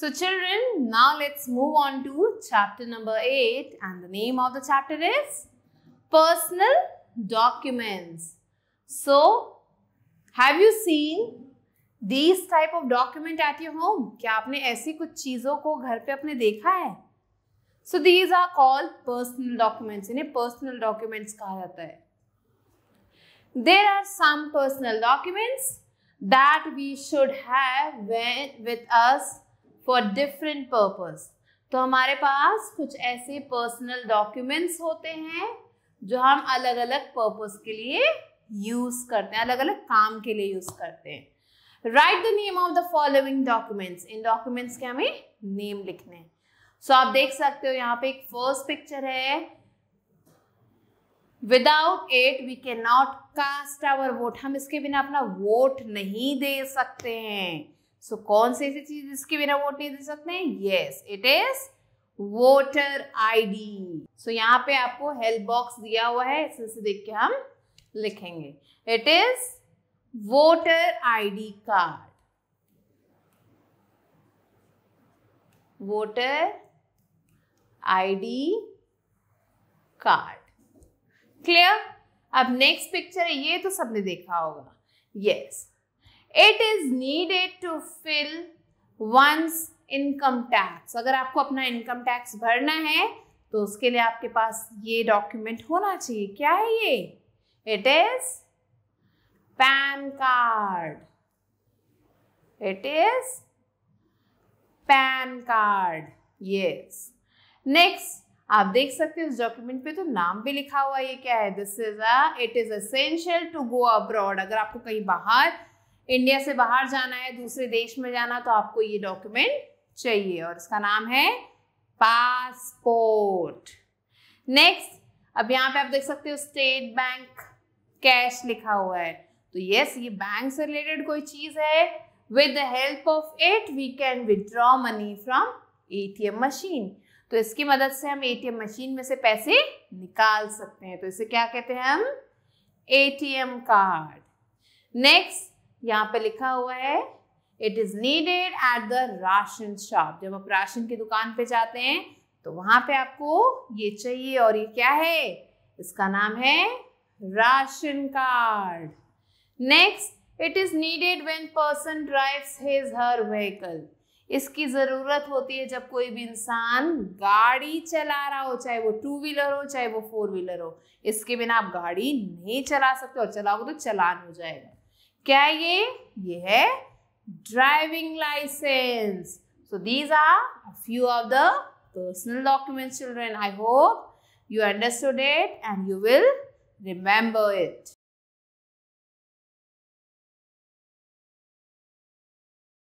So children, now let's move on to chapter number 8 and the name of the chapter is Personal Documents. So, have you seen these type of document at your home? क्या आपने ऐसी कुछ चीज़ों को घर पे अपने देखा है So these are called personal documents. इन्हें personal documents कहा जाता है there are some personal documents that we should have when, with us for different purpose तो हमारे पास कुछ ऐसे पर्सनल डॉक्यूमेंट्स होते हैं जो हम अलग अलग पर्पस के लिए यूज करते हैं अलग अलग काम के लिए यूज करते हैं write the name of the following documents इन डॉक्यूमेंट्स के हमें नेम लिखने सो so, आप देख सकते हो यहाँ पे एक फर्स्ट पिक्चर है without it we can not cast our vote हम इसके बिना अपना वोट नहीं दे सकते हैं सो so, कौन सी ऐसी चीज जिसके बिना वोट नहीं दे सकते yes it is voter ID so यहाँ पे आपको हेल्प बॉक्स दिया हुआ है इसे देख के हम लिखेंगे it is voter ID card voter ID card clear अब नेक्स्ट पिक्चर है ये तो सबने देखा होगा yes yes. It is needed to fill one's income tax अगर आपको अपना इनकम टैक्स भरना है तो उसके लिए आपके पास ये डॉक्यूमेंट होना चाहिए क्या है ये it is PAN card it is PAN card yes next आप देख सकते हो इस डॉक्यूमेंट पे तो नाम भी लिखा हुआ ये क्या है this is it is essential to go abroad अगर आपको कहीं बाहर इंडिया से बाहर जाना है दूसरे देश में जाना तो आपको ये डॉक्यूमेंट चाहिए और इसका नाम है पासपोर्ट नेक्स्ट अब यहाँ पे आप देख सकते हो स्टेट बैंक कैश लिखा हुआ है तो यस ये बैंक से रिलेटेड कोई चीज है with the help of it we can withdraw money from ATM machine तो इसकी मदद से हम एटीएम मशीन में से पैसे निकाल सकते हैं तो इसे क्या कहते हैं हम एटीएम कार्ड नेक्स्ट यहाँ पे लिखा हुआ है it is needed at the ration shop जब आप राशन की दुकान पे जाते हैं तो वहां पे आपको ये चाहिए और ये क्या है इसका नाम है ration card next it is needed when person drives his her vehicle इसकी ज़रूरत होती है जब कोई भी इंसान गाड़ी चला रहा हो चाहे वो टू व्हीलर हो चाहे वो फोर व्हीलर हो इसके बिना आप गाड़ी नहीं चला सकते और चलाओगे तो चलान हो जाएगा क्या ये ये है driving licence so these are few of the personal documents children I hope you understood it and you will remember it